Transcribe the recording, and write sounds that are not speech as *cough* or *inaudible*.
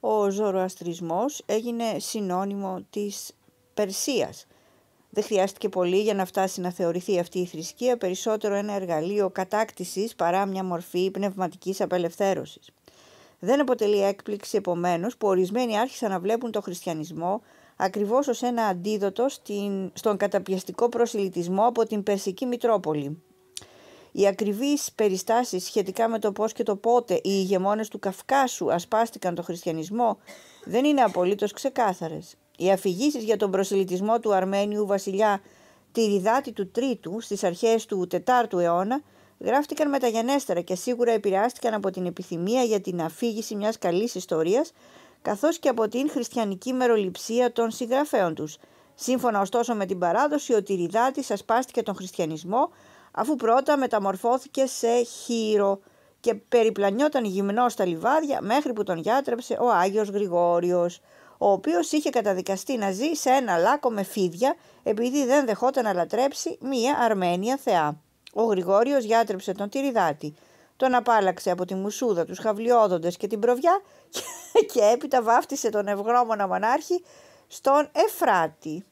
ο ζωροαστρισμός έγινε συνώνυμο της Περσίας. Δεν χρειάστηκε πολύ για να φτάσει να θεωρηθεί αυτή η θρησκεία περισσότερο ένα εργαλείο κατάκτησης παρά μια μορφή πνευματικής απελευθέρωσης. Δεν αποτελεί έκπληξη επομένως που ορισμένοι άρχισαν να βλέπουν τον χριστιανισμό ακριβώς ως ένα αντίδοτο στην, στον καταπιαστικό προσιλητισμό από την Περσική Μητρόπολη. Οι ακριβείς περιστάσεις σχετικά με το πώς και το πότε οι ηγεμόνες του Καυκάσου ασπάστηκαν τον χριστιανισμό δεν είναι απολύτως ξεκάθαρες. Οι αφηγήσεις για τον προσελητισμό του Αρμένιου βασιλιά τη Ριδάτη του Τρίτου στις αρχές του 4ου αιώνα γράφτηκαν μεταγενέστερα και σίγουρα επηρεάστηκαν από την επιθυμία για την αφήγηση μιας καλής ιστορίας καθώς και από την χριστιανική μεροληψία των συγγραφέων τους. Σύμφωνα ωστόσο με την παράδοση, ο Ριδάτη ασπάστηκε τον χριστιανισμό αφού πρώτα μεταμορφώθηκε σε χείρο και περιπλανιόταν γυμνό στα λιβάδια μέχρι που τον γιάτρεψε ο Άγιος Γρηγόριος, ο οποίος είχε καταδικαστεί να ζει σε ένα λάκκο με φίδια επειδή δεν δεχόταν να λατρέψει μία Αρμένια θεά. Ο Γρηγόριος γιάτρεψε τον Τυριδάτη, τον απάλαξε από τη μουσούδα, τους χαβλιόδοντες και την προβιά *laughs* και έπειτα βάφτισε τον ευγνώμονα μονάρχη στον Εφράτη.